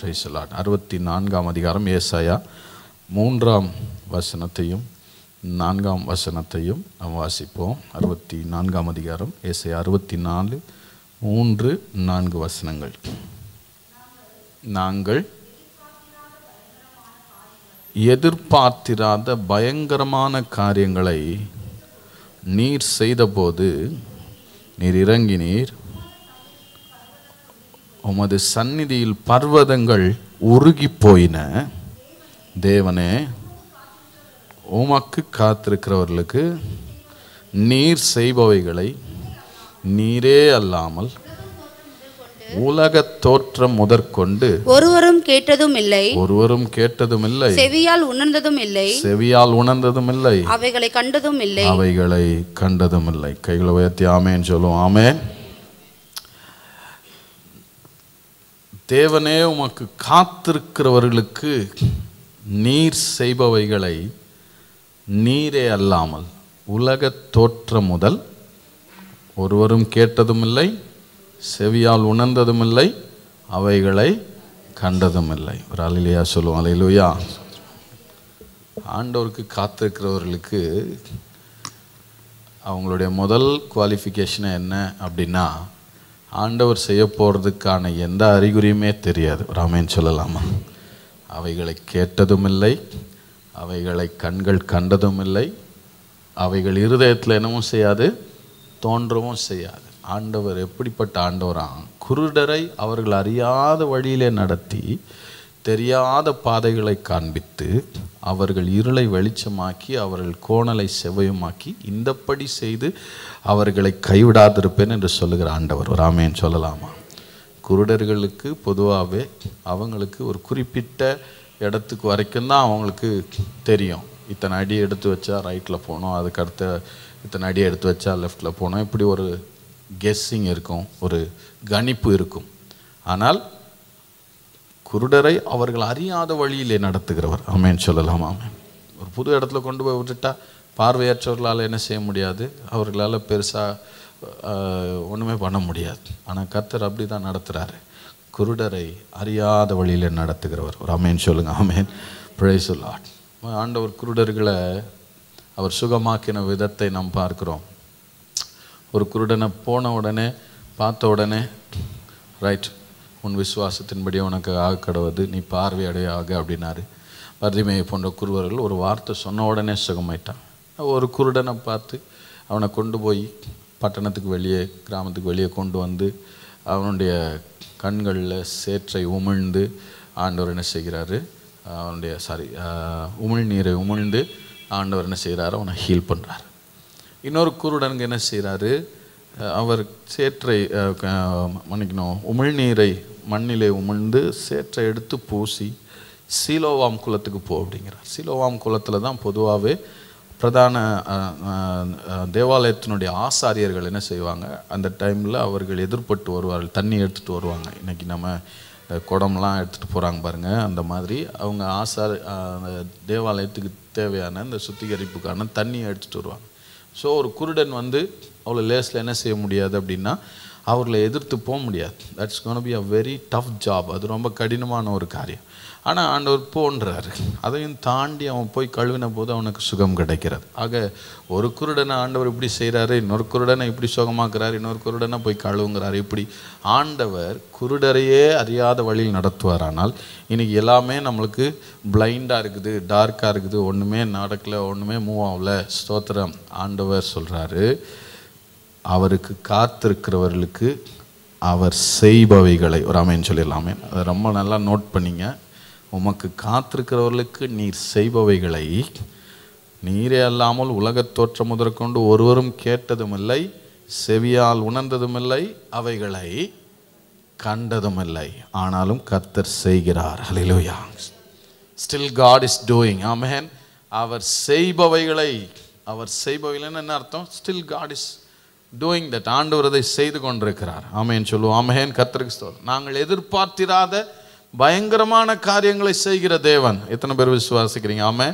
பிரைசலாட் அறுபத்தி நான்காம் அதிகாரம் ஏசாயா மூன்றாம் வசனத்தையும் நான்காம் வசனத்தையும் நாம் வாசிப்போம் அறுபத்தி நான்காம் அதிகாரம் ஏசாயா அறுபத்தி நாலு மூன்று நான்கு வசனங்கள் நாங்கள் எதிர்பார்த்திராத பயங்கரமான காரியங்களை நீர் செய்தபோது நீர் இறங்கினீர் உமது சந்நிதியில் பர்வதங்கள் உருகி போயின தேவனே உமக்கு காத்திருக்கிறவர்களுக்கு நீர் செய்பவைகளை நீரே அல்லாமல் உலக தோற்றம் முதற்கொண்டு ஒருவரும் கேட்டதும் இல்லை ஒருவரும் கேட்டதும் இல்லை செவியால் உணர்ந்ததும் இல்லை செவியால் உணர்ந்ததும் இல்லை அவைகளை கண்டதும் இல்லை அவைகளை கண்டதும் இல்லை கைகளை உயர்த்தி ஆமேன்னு சொல்லுவோம் ஆமேன் தேவனே உமக்கு காத்திருக்கிறவர்களுக்கு நீர் செய்பவைகளை நீரே அல்லாமல் உலக தோற்றம் முதல் ஒருவரும் கேட்டதுமில்லை செவியால் உணர்ந்ததுமில்லை அவைகளை கண்டதுமில்லை ஒரு அலிலையா சொல்லுவோம் அலிலுயா ஆண்டவருக்கு காத்திருக்கிறவர்களுக்கு அவங்களுடைய முதல் குவாலிஃபிகேஷனை என்ன அப்படின்னா ஆண்டவர் செய்ய போகிறதுக்கான எந்த அறிகுறியுமே தெரியாது ராமேன்னு சொல்லலாமா அவைகளை கேட்டதும் இல்லை அவைகளை கண்கள் கண்டதும் இல்லை அவைகள் இருதயத்தில் என்னவும் செய்யாது தோன்றவும் செய்யாது ஆண்டவர் எப்படிப்பட்ட ஆண்டவராக குருடரை அவர்கள் அறியாத வழியிலே நடத்தி தெரியாத பாதைகளை காண்பித்து அவர்கள் இருளை வெளிச்சமாக்கி அவர்கள் கோணலை செவ்வையுமாக்கி இந்தப்படி செய்து அவர்களை கைவிடாதிருப்பேன் என்று சொல்லுகிற ஆண்டவர் ராமேன் சொல்லலாமா குருடர்களுக்கு பொதுவாகவே அவங்களுக்கு ஒரு குறிப்பிட்ட இடத்துக்கு வரைக்கும் தான் அவங்களுக்கு தெரியும் இத்தனை அடி எடுத்து வச்சா ரைட்டில் போகணும் அதுக்கடுத்த இத்தனை அடி எடுத்து வச்சா லெஃப்டில் போகணும் இப்படி ஒரு கெஸ்ஸிங் இருக்கும் ஒரு கணிப்பு இருக்கும் ஆனால் குருடரை அவர்கள் அறியாத வழியிலே நடத்துகிறவர் ஆமேன்னு சொல்லலாம் ஆமேன் ஒரு புது இடத்துல கொண்டு போய் விட்டுட்டா பார்வையற்றவர்களால் என்ன செய்ய முடியாது அவர்களால் பெருசாக ஒன்றுமே பண்ண முடியாது ஆனால் கர்த்தர் அப்படி தான் நடத்துகிறாரு குருடரை அறியாத வழியில் நடத்துகிறவர் ஒரு அமேன் சொல்லுங்கள் அமேன் பிழை சொல்லாட் ஆண்டவர் குருடர்களை அவர் சுகமாக்கின விதத்தை நாம் பார்க்குறோம் ஒரு குருடனை போன உடனே பார்த்த உடனே ரைட் உன் விசுவாசத்தின்படி உனக்கு ஆக கடவுது நீ பார்வையடைய ஆக அப்படின்னாரு பரதிமையை போன்ற குருவர்கள் ஒரு வார்த்தை சொன்ன உடனே சுகமாயிட்டான் ஒரு குருடனை பார்த்து அவனை கொண்டு போய் பட்டணத்துக்கு வெளியே கிராமத்துக்கு வெளியே கொண்டு வந்து அவனுடைய கண்களில் சேற்றை உமிழ்ந்து ஆண்டவர் என்ன செய்கிறாரு அவனுடைய சாரி உமிழ்நீரை உமிழ்ந்து ஆண்டவர் என்ன செய்கிறாரு அவனை ஹீல் பண்ணுறார் இன்னொரு குருடனுக்கு என்ன செய்கிறாரு அவர் சேற்றை மன்னிக்கணும் உமிழ்நீரை மண்ணிலே உமிழ்ந்து சேற்றை எடுத்து பூசி சீலோவாம் குளத்துக்கு போ அப்படிங்கிறார் சீலோவாம் குளத்தில் தான் பொதுவாகவே பிரதான தேவாலயத்தினுடைய ஆசாரியர்கள் என்ன செய்வாங்க அந்த டைமில் அவர்கள் எதிர்பட்டு வருவார்கள் தண்ணி எடுத்துகிட்டு வருவாங்க இன்றைக்கி நம்ம குடம்லாம் எடுத்துகிட்டு போகிறாங்க பாருங்கள் அந்த மாதிரி அவங்க ஆசாரி தேவாலயத்துக்கு தேவையான இந்த சுத்திகரிப்புக்கான தண்ணியை எடுத்துகிட்டு வருவாங்க ஸோ ஒரு குருடன் வந்து அவ்வளோ லேஸில் என்ன செய்ய முடியாது அப்படின்னா அவர்களை எதிர்த்து போக முடியாது that's gonna be a very tough job அது ரொம்ப கடினமான ஒரு காரியம் ஆனால் ஆண்டவர் போன்றாரு அதையும் தாண்டி அவன் போய் கழுவின போது அவனுக்கு சுகம் கிடைக்கிறது ஆக ஒரு குருடனை ஆண்டவர் இப்படி செய்கிறாரு இன்னொரு குருடனை இப்படி சுகமாக்குறாரு இன்னொரு குருடனை போய் கழுவுங்கிறாரு இப்படி ஆண்டவர் குருடரையே அறியாத வழியில் நடத்துவார் ஆனால் இன்றைக்கி எல்லாமே நம்மளுக்கு பிளைண்டாக இருக்குது டார்க்காக இருக்குது ஒன்றுமே நடக்கலை ஒன்றுமே மூவ் ஆகலை ஸ்தோத்திரம் ஆண்டவர் சொல்கிறாரு அவருக்கு காத்திருக்கிறவர்களுக்கு அவர் செய்பவைகளை ஒரு அமைன்னு சொல்லிடலாமே அதை ரொம்ப நல்லா நோட் பண்ணிங்க உமக்கு காத்திருக்கிறவர்களுக்கு நீர் செய்பவைகளை நீரே அல்லாமல் உலகத் தோற்றம் முதற்கொண்டு ஒருவரும் கேட்டதுமில்லை செவியால் உணர்ந்ததுமில்லை அவைகளை கண்டதுமில்லை ஆனாலும் கத்தர் செய்கிறார் hallelujah still God is doing amen அவர் செய்பவைகளை அவர் செய்பவைகளைன்னு என்ன அர்த்தம் still God is doing that ஆண்டவர் அதை செய்து கொண்டிருக்கிறார் ஆமேன்னு சொல்லுவோம் ஆமேன் கத்திரிக்கு சொல் நாங்கள் எதிர்பார்த்திராத பயங்கரமான காரியங்களை செய்கிற தேவன் எத்தனை பேர் விசுவாசிக்கிறீங்க ஆமே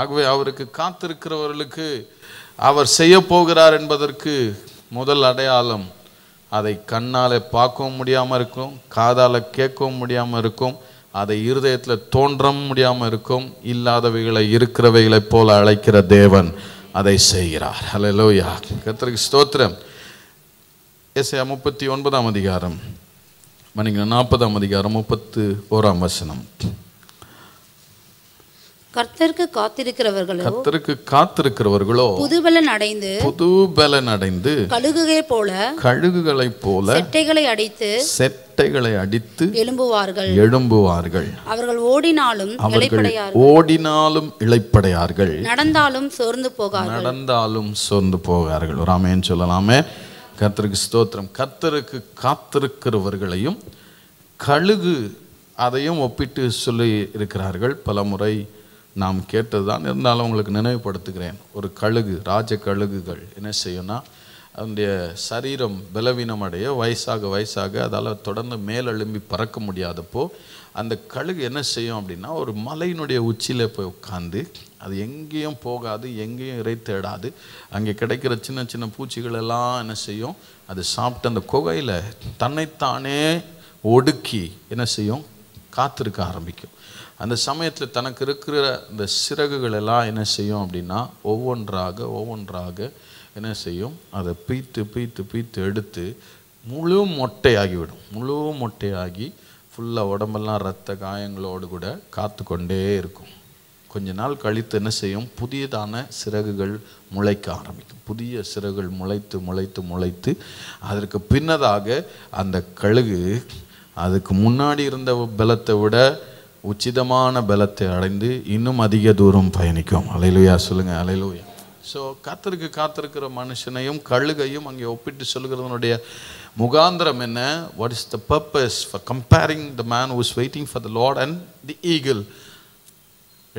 ஆகவே அவருக்கு காத்திருக்கிறவர்களுக்கு அவர் செய்ய போகிறார் என்பதற்கு முதல் அடையாளம் அதை கண்ணால் பார்க்கவும் முடியாமல் இருக்கும் காதால் கேட்கவும் முடியாமல் இருக்கும் அதை இருதயத்தில் தோன்றவும் முடியாமல் இருக்கும் இல்லாதவைகளை இருக்கிறவைகளைப் போல அழைக்கிற தேவன் அதை செய்கிறார் ஹலலோயா கத்திரிக்கு ஸ்தோத்திரம் எஸ்ஐயா முப்பத்தி ஒன்பதாம் அதிகாரம் மணிக்கு நாற்பதாம் அதிகாரம் முப்பத்து ஓராம் வசனம் கர்த்தருக்கு காத்திருக்கிறவர்களோ கர்த்தருக்கு காத்திருக்கிறவர்களோ புதுபலன் அடைந்து புதுபலன் அடைந்து கழுகுகளை போல கழுகுகளை போல செட்டைகளை அடித்து செட்டைகளை அடித்து எழும்புவார்கள் எழும்புவார்கள் அவர்கள் ஓடினாலும் அவர்கள் ஓடினாலும் இழைப்படையார்கள் நடந்தாலும் சோர்ந்து போகார்கள் நடந்தாலும் சோர்ந்து போகார்கள் ஒரு சொல்லலாமே கர்த்தருக்கு ஸ்தோத்திரம் கர்த்தருக்கு காத்திருக்கிறவர்களையும் கழுகு அதையும் ஒப்பிட்டு சொல்லி இருக்கிறார்கள் பல முறை நாம் கேட்டது தான் இருந்தாலும் உங்களுக்கு நினைவுபடுத்துகிறேன் ஒரு கழுகு ராஜ கழுகுகள் என்ன செய்யும்னா அதனுடைய சரீரம் பலவீனமடைய வயசாக வயசாக அதால் தொடர்ந்து மேலெழும்பி பறக்க முடியாதப்போ அந்த கழுகு என்ன செய்யும் அப்படின்னா ஒரு மலையினுடைய உச்சியில் போய் உட்காந்து அது எங்கேயும் போகாது எங்கேயும் இறை தேடாது அங்கே கிடைக்கிற சின்ன சின்ன பூச்சிகள் எல்லாம் என்ன செய்யும் அது சாப்பிட்டு அந்த குகையில் தன்னைத்தானே ஒடுக்கி என்ன செய்யும் காத்திருக்க ஆரம்பிக்கும் அந்த சமயத்தில் தனக்கு இருக்கிற இந்த சிறகுகள் எல்லாம் என்ன செய்யும் அப்படின்னா ஒவ்வொன்றாக ஒவ்வொன்றாக என்ன செய்யும் அதை பீத்து பீத்து பீத்து எடுத்து முழு மொட்டையாகிவிடும் முழு மொட்டையாகி ஃபுல்லாக உடம்பெல்லாம் ரத்த காயங்களோடு கூட காத்து கொண்டே இருக்கும் கொஞ்ச நாள் கழித்து என்ன செய்யும் புதியதான சிறகுகள் முளைக்க ஆரம்பிக்கும் புதிய சிறகுகள் முளைத்து முளைத்து முளைத்து அதற்கு பின்னதாக அந்த கழுகு அதுக்கு முன்னாடி இருந்த பலத்தை விட உச்சிதமான பலத்தை அடைந்து இன்னும் அதிக தூரம் பயணிக்கும் அலையிலுயா சொல்லுங்கள் அலையிலுயா ஸோ காத்திருக்கு காத்திருக்கிற மனுஷனையும் கழுகையும் அங்கே ஒப்பிட்டு சொல்கிறதனுடைய முகாந்திரம் என்ன what is the purpose for comparing the man who's waiting for the Lord and the eagle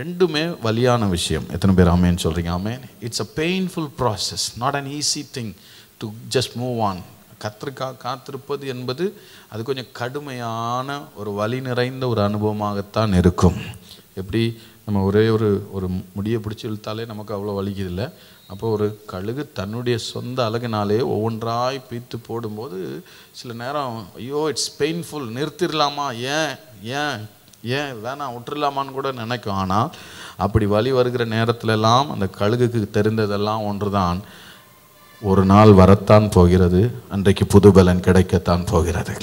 ரெண்டுமே வலியான விஷயம் எத்தனை பேர் ஆமேன்னு சொல்கிறீங்க amen it's a painful process not an easy thing to just move on கத்திருக்கா காத்திருப்பது என்பது அது கொஞ்சம் கடுமையான ஒரு வழி நிறைந்த ஒரு அனுபவமாகத்தான் இருக்கும் எப்படி நம்ம ஒரே ஒரு ஒரு முடியை பிடிச்சி இழுத்தாலே நமக்கு அவ்வளோ வலிக்குது இல்லை அப்போ ஒரு கழுகு தன்னுடைய சொந்த அழகுனாலே ஒவ்வொன்றாய் பீத்து போடும்போது சில நேரம் ஐயோ இட்ஸ் பெயின்ஃபுல் நிறுத்திடலாமா ஏன் ஏன் ஏன் வேணாம் விட்டுடலாமான்னு கூட நினைக்கும் ஆனால் அப்படி வழி வருகிற நேரத்துலலாம் அந்த கழுகுக்கு தெரிந்ததெல்லாம் ஒன்று தான் ஒரு நாள் வரத்தான் போகிறது அன்றைக்கு புது பலன் கிடைக்கத்தான் போகிறது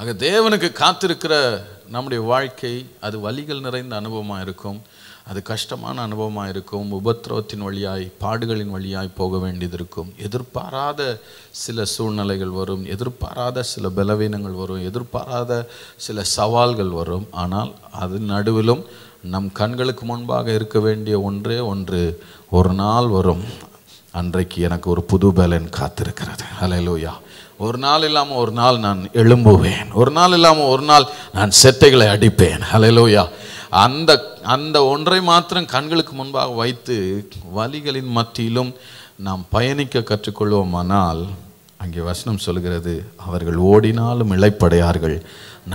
ஆக தேவனுக்கு காத்திருக்கிற நம்முடைய வாழ்க்கை அது வழிகள் நிறைந்த அனுபவமாக இருக்கும் அது கஷ்டமான அனுபவமாக இருக்கும் உபத்திரவத்தின் வழியாய் பாடுகளின் வழியாய் போக வேண்டியது இருக்கும் எதிர்பாராத சில சூழ்நிலைகள் வரும் எதிர்பாராத சில பலவீனங்கள் வரும் எதிர்பாராத சில சவால்கள் வரும் ஆனால் அது நடுவிலும் நம் கண்களுக்கு முன்பாக இருக்க வேண்டிய ஒன்றே ஒன்று ஒரு நாள் வரும் அன்றைக்கு எனக்கு ஒரு புது பலன் காத்திருக்கிறது அலையலூயா ஒரு நாள் இல்லாமல் ஒரு நாள் நான் எழும்புவேன் ஒரு நாள் இல்லாமல் ஒரு நாள் நான் செட்டைகளை அடிப்பேன் அலையலூயா அந்த அந்த ஒன்றை மாத்திரம் கண்களுக்கு முன்பாக வைத்து வழிகளின் மத்தியிலும் நாம் பயணிக்க கற்றுக்கொள்வோமானால் அங்கே வசனம் சொல்கிறது அவர்கள் ஓடினாலும் இழைப்படையார்கள்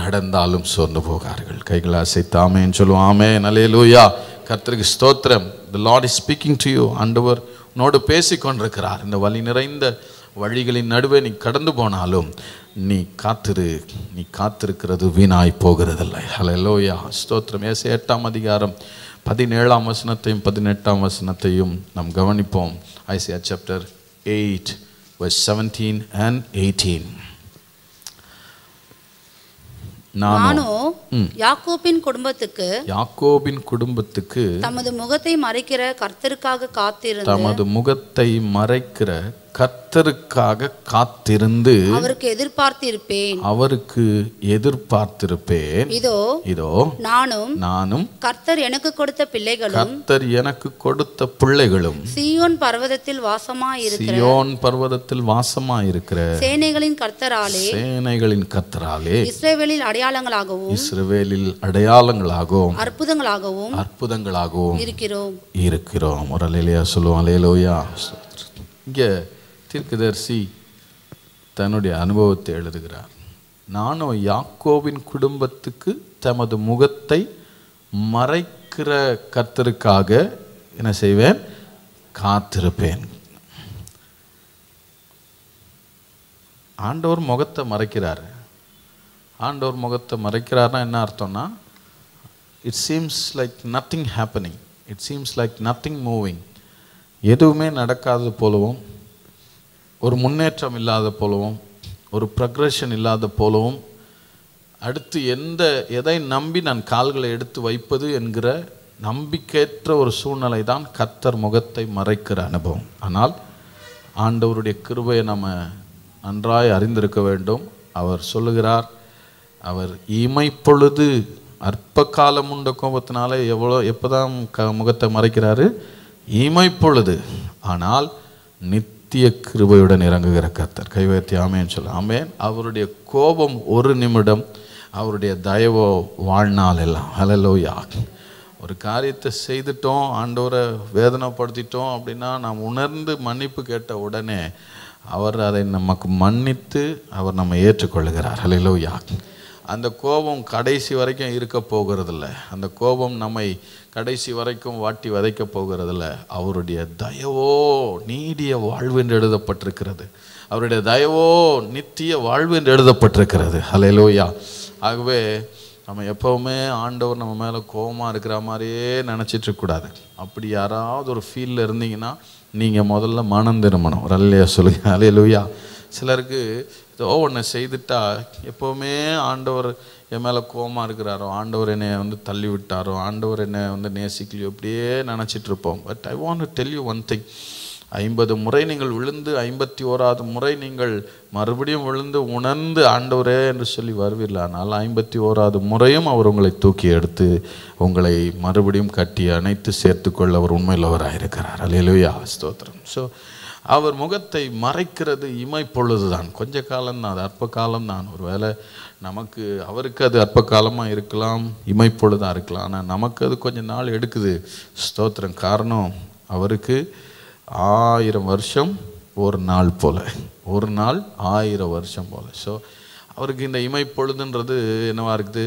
நடந்தாலும் சோர்ந்து போகார்கள் கைகளை அசைத்தாமேன்னு சொல்லுவோம் ஆமே நலே லூயா கர்த்தருக்கு ஸ்தோத்திரம் the Lord is speaking to you அண்டவர் உன்னோடு பேசி கொண்டிருக்கிறார் இந்த வழி நிறைந்த வழிகளின் நடுவே நீ கடந்து போனாலும் நீ காத்திரு நீ காத்திருக்கிறது வீணாய் போகிறதில்லை ஹலோயா ஸ்தோத்திரம் ஏசி எட்டாம் அதிகாரம் பதினேழாம் வசனத்தையும் பதினெட்டாம் வசனத்தையும் நாம் கவனிப்போம் Isaiah chapter eight verse seventeen and eighteen நானோ யாக்கோபின் குடும்பத்துக்கு யாக்கோபின் குடும்பத்துக்கு தமது முகத்தை மறைக்கிற கர்த்தருக்காக காத்திருந்து தமது முகத்தை மறைக்கிற கத்தருக்காக காத்திருந்து அவருக்கு எதிர்பார்த்திருப்பேன் அவருக்கு எதிர்பார்த்திருப்பேன் இதோ இதோ நானும் நானும் கர்த்தர் எனக்கு கொடுத்த பிள்ளைகளும் கர்த்தர் எனக்கு கொடுத்த பிள்ளைகளும் சியோன் பர்வதத்தில் வாசமா சியோன் பர்வதத்தில் வாசமா சேனைகளின் கர்த்தராலே சேனைகளின் கர்த்தராலே இஸ்ரேவேலில் அடையாளங்களாகவும் இஸ்ரேவேலில் அடையாளங்களாகவும் அற்புதங்களாகவும் அற்புதங்களாகவும் இருக்கிறோம் இருக்கிறோம் ஒரு அலையிலையா சொல்லுவோம் அலையிலோயா இங்கே தீர்க்கதரிசி தன்னுடைய அனுபவத்தை எழுதுகிறார் நானும் யாக்கோவின் குடும்பத்துக்கு தமது முகத்தை மறைக்கிற கர்த்தருக்காக என்ன செய்வேன் காத்திருப்பேன் ஆண்டவர் முகத்தை மறைக்கிறார் ஆண்டவர் முகத்தை மறைக்கிறார்னா என்ன அர்த்தம்னா it seems like nothing happening it seems like nothing moving எதுவுமே நடக்காதது போலவும் ஒரு முன்னேற்றம் இல்லாத போலவும் ஒரு ப்ரக்ரெஷன் இல்லாத போலவும் அடுத்து எந்த எதை நம்பி நான் கால்களை எடுத்து வைப்பது என்கிற நம்பிக்கையற்ற ஒரு சூழ்நிலை தான் கத்தர் முகத்தை மறைக்கிற அனுபவம் ஆனால் ஆண்டவருடைய கிருபையை நம்ம நன்றாய் அறிந்திருக்க வேண்டும் அவர் சொல்லுகிறார் அவர் இமைப்பொழுது அற்ப காலம் உண்ட கோபத்தினாலே எவ்வளோ எப்போதான் க முகத்தை மறைக்கிறாரு இமைப்பொழுது ஆனால் நித் நித்திய கிருபையுடன் இறங்குகிற கத்தர் கைவேத்தி ஆமேன்னு சொல்ல ஆமேன் அவருடைய கோபம் ஒரு நிமிடம் அவருடைய தயவோ வாழ்நாள் எல்லாம் அலலோயா ஒரு காரியத்தை செய்துட்டோம் ஆண்டவரை வேதனைப்படுத்திட்டோம் அப்படின்னா நாம் உணர்ந்து மன்னிப்பு கேட்ட உடனே அவர் அதை நமக்கு மன்னித்து அவர் நம்ம ஏற்றுக்கொள்கிறார் அலையிலோ யா அந்த கோபம் கடைசி வரைக்கும் இருக்க போகிறதில்ல அந்த கோபம் நம்மை கடைசி வரைக்கும் வாட்டி வதைக்க போகிறதில்ல அவருடைய தயவோ நீடிய வாழ்வு என்று எழுதப்பட்டிருக்கிறது அவருடைய தயவோ நித்திய வாழ்வு என்று எழுதப்பட்டிருக்கிறது அலையலோயா ஆகவே நம்ம எப்போவுமே ஆண்டவர் நம்ம மேலே கோபமாக இருக்கிற மாதிரியே நினச்சிட்ருக்கூடாது அப்படி யாராவது ஒரு ஃபீலில் இருந்தீங்கன்னா நீங்கள் முதல்ல மனம் திரும்பணும் ஒரு அல்லையா சொல்லுங்கள் அலையலோயா சிலருக்கு ஏதோ ஒன்று செய்துட்டா எப்போவுமே ஆண்டவர் என் மேலே கோமாக இருக்கிறாரோ ஆண்டவர் என்னை வந்து தள்ளி விட்டாரோ ஆண்டவர் என்னை வந்து நேசிக்கலையோ அப்படியே நினச்சிட்டு இருப்போம் but I want tell you one thing ஐம்பது முறை நீங்கள் விழுந்து ஐம்பத்தி ஓராவது முறை நீங்கள் மறுபடியும் விழுந்து உணர்ந்து ஆண்டவரே என்று சொல்லி வருவீர்கள் ஆனால் ஐம்பத்தி ஓராவது முறையும் அவர் உங்களை தூக்கி எடுத்து உங்களை மறுபடியும் கட்டி அணைத்து சேர்த்துக்கொள்ள அவர் உண்மையில் அவராக இருக்கிறார் அலையிலுயா ஸ்தோத்திரம் ஸோ அவர் முகத்தை மறைக்கிறது இமைப்பொழுது தான் கொஞ்ச தான் அது அற்ப காலம் தான் ஒரு வேளை நமக்கு அவருக்கு அது அற்ப காலமாக இருக்கலாம் இமைப்பொழுதாக இருக்கலாம் ஆனால் நமக்கு அது கொஞ்சம் நாள் எடுக்குது ஸ்தோத்திரம் காரணம் அவருக்கு ஆயிரம் வருஷம் ஒரு நாள் போல் ஒரு நாள் ஆயிரம் வருஷம் போல் ஸோ அவருக்கு இந்த இமைப்பொழுதுன்றது என்னவாக இருக்குது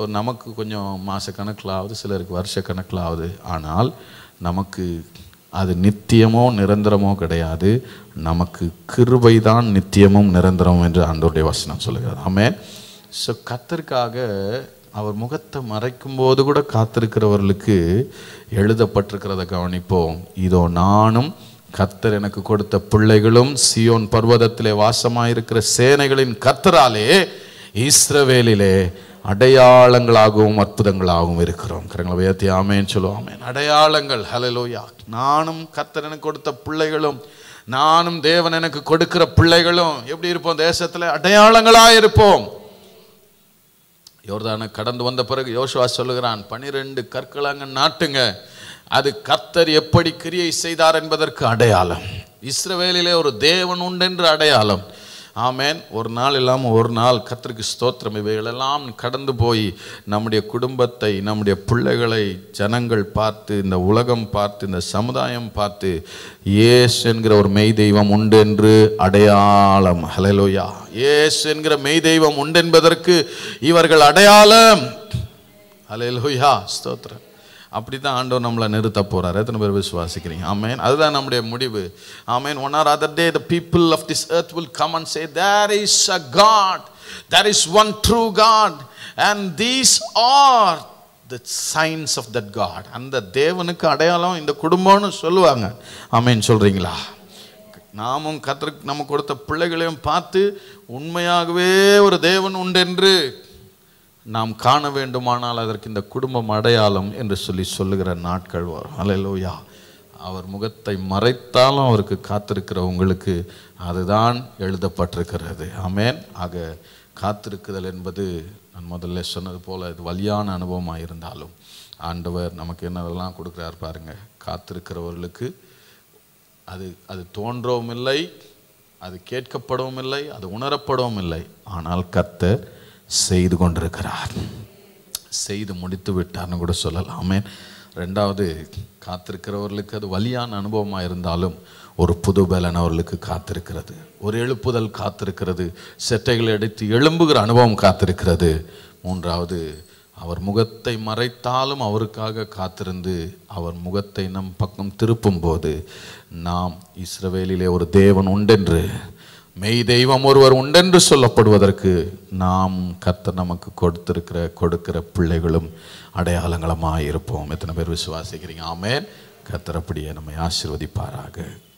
ஒரு நமக்கு கொஞ்சம் மாத கணக்கில் ஆகுது சிலருக்கு வருஷ கணக்கில் ஆகுது ஆனால் நமக்கு அது நித்தியமோ நிரந்தரமோ கிடையாது நமக்கு கிருபை தான் நித்தியமும் நிரந்தரமும் என்று அன்றோடைய வசனம் சொல்லுகிறார் ஆமே ஸோ கத்தருக்காக அவர் முகத்தை மறைக்கும் போது கூட காத்திருக்கிறவர்களுக்கு எழுதப்பட்டிருக்கிறத கவனிப்போம் இதோ நானும் கத்தர் எனக்கு கொடுத்த பிள்ளைகளும் சியோன் பர்வதத்திலே வாசமாயிருக்கிற சேனைகளின் கத்தராலே இஸ்ரவேலிலே அடையாளங்களாகவும் அற்புதங்களாகவும் இருக்கிறோம் கரங்களை உயர்த்தி ஆமேன்னு சொல்லுவோம் ஆமேன் அடையாளங்கள் ஹலலோயா நானும் கத்தர் எனக்கு கொடுத்த பிள்ளைகளும் நானும் தேவன் எனக்கு கொடுக்கிற பிள்ளைகளும் எப்படி இருப்போம் தேசத்தில் அடையாளங்களாக இருப்போம் யோர்தானை கடந்து வந்த பிறகு யோசுவா சொல்லுகிறான் பனிரெண்டு கற்களாங்க நாட்டுங்க அது கர்த்தர் எப்படி கிரியை செய்தார் என்பதற்கு அடையாளம் இஸ்ரவேலிலே ஒரு தேவன் உண்டென்று அடையாளம் ஆமேன் ஒரு நாள் இல்லாமல் ஒரு நாள் கத்திரிக்கு ஸ்தோத்திரம் இவைகளெல்லாம் கடந்து போய் நம்முடைய குடும்பத்தை நம்முடைய பிள்ளைகளை ஜனங்கள் பார்த்து இந்த உலகம் பார்த்து இந்த சமுதாயம் பார்த்து ஏஸ் என்கிற ஒரு மெய் தெய்வம் உண்டு என்று அடையாளம் ஹலலோயா ஏஸ் என்கிற மெய் தெய்வம் உண்டு என்பதற்கு இவர்கள் அடையாளம் ஹலலோயா ஸ்தோத்திரம் அப்படி தான் ஆண்டவர் நம்மளை நிறுத்த போகிறார் எத்தனை பேர் விசுவாசிக்கிறீங்க ஆமேன் அதுதான் நம்முடைய முடிவு amen one or other day the people of this earth will come and say there is a God there is one true God and these are the signs of that God அந்த தேவனுக்கு அடையாளம் இந்த குடும்பம்னு சொல்லுவாங்க ஆமேன்னு சொல்கிறீங்களா நாமும் கத்திர நம்ம கொடுத்த பிள்ளைகளையும் பார்த்து உண்மையாகவே ஒரு தேவன் உண்டென்று நாம் காண வேண்டுமானால் அதற்கு இந்த குடும்பம் அடையாளம் என்று சொல்லி சொல்லுகிற நாட்கள் வரும் அலையலோயா அவர் முகத்தை மறைத்தாலும் அவருக்கு காத்திருக்கிற உங்களுக்கு அதுதான் எழுதப்பட்டிருக்கிறது ஆமேன் ஆக காத்திருக்குதல் என்பது நான் முதல்ல சொன்னது போல் இது வலியான அனுபவமாக இருந்தாலும் ஆண்டவர் நமக்கு என்னதெல்லாம் கொடுக்குறாரு பாருங்கள் காத்திருக்கிறவர்களுக்கு அது அது தோன்றவும் இல்லை அது கேட்கப்படவும் இல்லை அது உணரப்படவும் இல்லை ஆனால் கத்தர் செய்து கொண்டிருக்கிறார் செய்து முடித்து விட்டார்னு கூட சொல்லலாம் ரெண்டாவது காத்திருக்கிறவர்களுக்கு அது வலியான அனுபவமாக இருந்தாலும் ஒரு புது பலன் அவர்களுக்கு காத்திருக்கிறது ஒரு எழுப்புதல் காத்திருக்கிறது செட்டைகளை எடுத்து எழும்புகிற அனுபவம் காத்திருக்கிறது மூன்றாவது அவர் முகத்தை மறைத்தாலும் அவருக்காக காத்திருந்து அவர் முகத்தை நம் பக்கம் திருப்பும் போது நாம் இஸ்ரவேலிலே ஒரு தேவன் உண்டென்று மெய் தெய்வம் ஒருவர் உண்டென்று சொல்லப்படுவதற்கு நாம் கர்த்தர் நமக்கு கொடுத்திருக்கிற கொடுக்கிற பிள்ளைகளும் அடையாளங்களமாக இருப்போம் எத்தனை பேர் விசுவாசிக்கிறீங்க ஆமேன் கர்த்தர் அப்படியே நம்மை ஆசிர்வதிப்பாராக